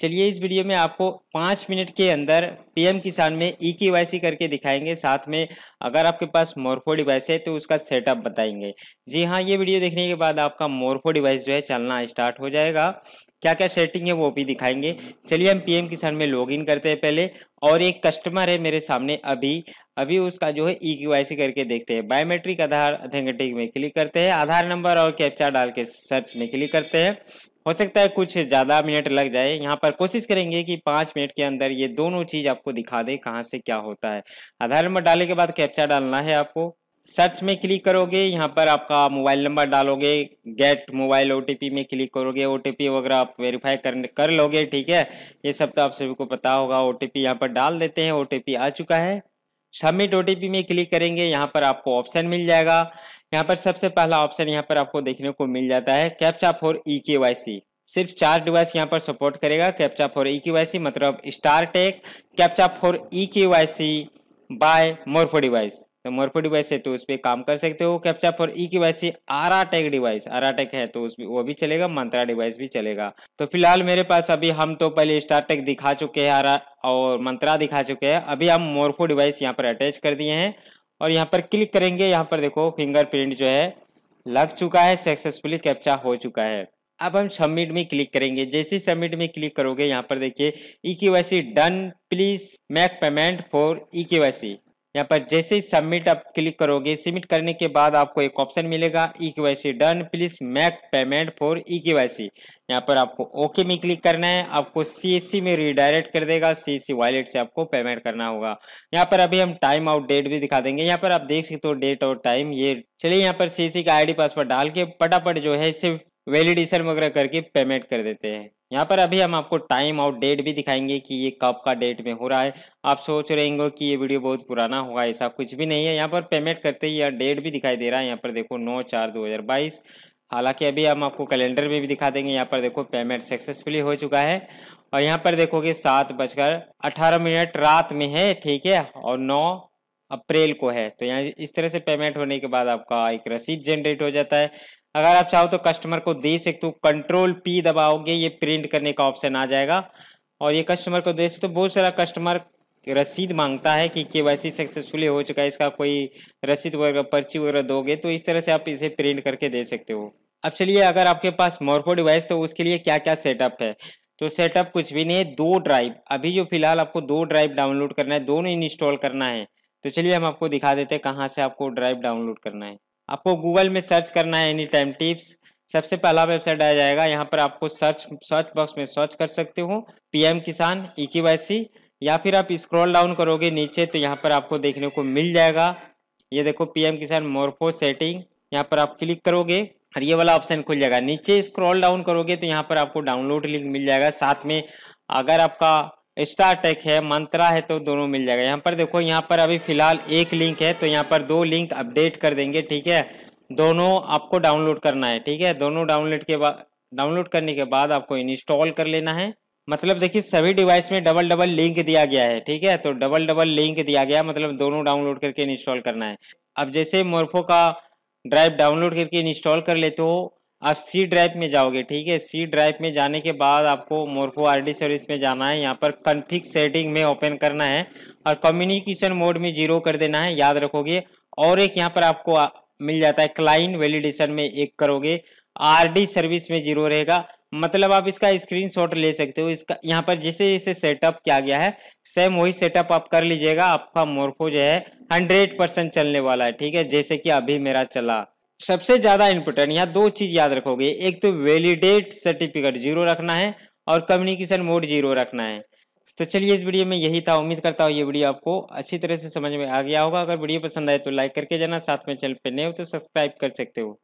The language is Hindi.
चलिए इस वीडियो में आपको पाँच मिनट के अंदर पीएम किसान में ई के करके दिखाएंगे साथ में अगर आपके पास मोरफो डिवाइस है तो उसका सेटअप बताएंगे जी हाँ ये वीडियो देखने के बाद आपका मोरफो डिवाइस जो है चलना स्टार्ट हो जाएगा क्या क्या सेटिंग है वो भी दिखाएंगे चलिए हम पीएम किसान में लॉगिन करते हैं पहले और एक कस्टमर है मेरे सामने अभी अभी उसका जो है ई करके देखते हैं बायोमेट्रिक आधार अथेंटिक में क्लिक करते हैं आधार नंबर और कैप्चा डाल के सर्च में क्लिक करते हैं हो सकता है कुछ ज़्यादा मिनट लग जाए यहाँ पर कोशिश करेंगे कि पाँच मिनट के अंदर ये दोनों चीज़ आपको दिखा दे कहाँ से क्या होता है आधार नंबर डालने के बाद कैप्चा डालना है आपको सर्च में क्लिक करोगे यहाँ पर आपका मोबाइल नंबर डालोगे गेट मोबाइल ओ में क्लिक करोगे ओ वगैरह आप वेरीफाई कर कर लोगे ठीक है ये सब तो आप सभी को पता होगा ओ टी यहाँ पर डाल देते हैं ओ आ चुका है सबमिट ओटीपी में क्लिक करेंगे यहाँ पर आपको ऑप्शन मिल जाएगा यहाँ पर सबसे पहला ऑप्शन यहाँ पर आपको देखने को मिल जाता है captcha for E K Y सी सिर्फ चार डिवाइस यहाँ पर सपोर्ट करेगा captcha for E K Y C मतलब star tech captcha for E K Y C by Morpho device तो मोरफो डिवाइस है तो उस पर काम कर सकते हो captcha for E K Y C आरा डिवाइस आर आटेक है तो उस वो भी चलेगा मंत्रा डिवाइस भी चलेगा तो फिलहाल मेरे पास अभी हम तो पहले स्टार टेक दिखा चुके हैं आरा और मंत्रा दिखा चुके हैं अभी हम मोरफो डिवाइस यहाँ पर अटैच कर दिए हैं और यहाँ पर क्लिक करेंगे यहाँ पर देखो फिंगरप्रिंट जो है लग चुका है सक्सेसफुली कैप्चा हो चुका है अब हम सबमिट में क्लिक करेंगे जैसे सबमिट में क्लिक करोगे यहाँ पर देखिए E K done please make payment for E K यहाँ पर जैसे ही सबमिट आप क्लिक करोगे सबमिट करने के बाद आपको एक ऑप्शन मिलेगा E K Y C done please make payment for E K Y सी यहाँ पर आपको ओके में क्लिक करना है आपको सी एस सी में रिडायरेक्ट कर देगा सी एस सी वॉलेट से आपको पेमेंट करना होगा यहाँ पर अभी हम टाइम और डेट भी दिखा देंगे यहाँ पर आप देख सकते हो डेट और टाइम ये चलिए यहाँ पर सी एस सी का आई डी पासवर्ड डाल के पटापट जो है इसे वैलिडेशन वगैरह करके पेमेंट कर देते हैं यहाँ पर अभी हम आपको टाइम और डेट भी दिखाएंगे कि ये कब का डेट में हो रहा है आप सोच रहे होंगे कि ये वीडियो बहुत पुराना होगा ऐसा कुछ भी नहीं है यहाँ पर पेमेंट करते ही डेट भी दिखाई दे रहा है यहाँ पर देखो नौ चार दो हज़ार बाईस हालांकि अभी हम आपको कैलेंडर में भी दिखा देंगे यहाँ पर देखो पेमेंट सक्सेसफुली हो चुका है और यहाँ पर देखोगे सात बजकर अठारह मिनट रात में है ठीक है और नौ अप्रैल को है तो यहाँ इस तरह से पेमेंट होने के बाद आपका एक रसीद जनरेट हो जाता है अगर आप चाहो तो कस्टमर को दे सकते हो कंट्रोल पी दबाओगे ये प्रिंट करने का ऑप्शन आ जाएगा और ये कस्टमर को दे सकते हो बहुत सारा कस्टमर रसीद मांगता है कि के वाई सक्सेसफुली हो चुका है इसका कोई रसीद वगैरह पर्ची वगैरह दोगे तो इस तरह से आप इसे प्रिंट करके दे सकते हो अब चलिए अगर आपके पास मोरपो डिवाइस तो उसके लिए क्या क्या सेटअप है तो सेटअप कुछ भी नहीं है दो ड्राइव अभी जो फिलहाल आपको दो ड्राइव डाउनलोड करना है दोनों इंस्टॉल करना है तो चलिए हम आपको दिखा देते हैं कहाँ से आपको ड्राइव डाउनलोड करना है आपको गूगल में सर्च करना है एनी टाइम टिप्स सबसे पहला वेबसाइट आ जाएगा यहाँ पर आपको सर्च सर्च बॉक्स में सर्च कर सकते हो पीएम किसान ई या फिर आप स्क्रॉल डाउन करोगे नीचे तो यहाँ पर आपको देखने को मिल जाएगा ये देखो पीएम किसान मोरफो सेटिंग यहाँ पर आप क्लिक करोगे और ये वाला ऑप्शन खुल जाएगा नीचे स्क्रॉल डाउन करोगे तो यहाँ पर आपको डाउनलोड लिंक मिल जाएगा साथ में अगर आपका स्टार टेक है मंत्रा है तो दोनों मिल जाएगा यहाँ पर देखो यहाँ पर अभी फिलहाल एक लिंक है तो यहाँ पर दो लिंक अपडेट कर देंगे ठीक है दोनों आपको डाउनलोड करना है ठीक है दोनों डाउनलोड के बाद डाउनलोड करने के बाद आपको इंस्टॉल कर लेना है मतलब देखिए सभी डिवाइस में डबल डबल लिंक दिया गया है ठीक है तो डबल डबल लिंक दिया गया मतलब दोनों डाउनलोड करके इंस्टॉल करना है अब जैसे मोरफो का ड्राइव डाउनलोड करके इंस्टॉल कर लेते हो आप सी ड्राइव में जाओगे ठीक है सी ड्राइव में जाने के बाद आपको मोरफो आरडी सर्विस में जाना है यहाँ पर कन्फिक सेटिंग में ओपन करना है और कम्युनिकेशन मोड में जीरो कर देना है याद रखोगे और एक यहाँ पर आपको मिल जाता है क्लाइंट वैलिडेशन में एक करोगे आरडी सर्विस में जीरो रहेगा मतलब आप इसका स्क्रीनशॉट ले सकते हो इसका यहाँ पर जैसे जैसे सेटअप किया गया है सेम वही सेटअप आप कर लीजिएगा आपका मोरफो जो है हंड्रेड परसेंट चलने वाला है ठीक है जैसे कि अभी मेरा चला सबसे ज़्यादा इंपोर्टेंट यहाँ दो चीज़ याद रखोगे एक तो वैलिडेट सर्टिफिकेट जीरो रखना है और कम्युनिकेशन मोड जीरो रखना है तो चलिए इस वीडियो में यही था उम्मीद करता हूँ ये वीडियो आपको अच्छी तरह से समझ में आ गया होगा अगर वीडियो पसंद आए तो लाइक करके जाना साथ में चैनल पर नए हो तो सब्सक्राइब कर सकते हो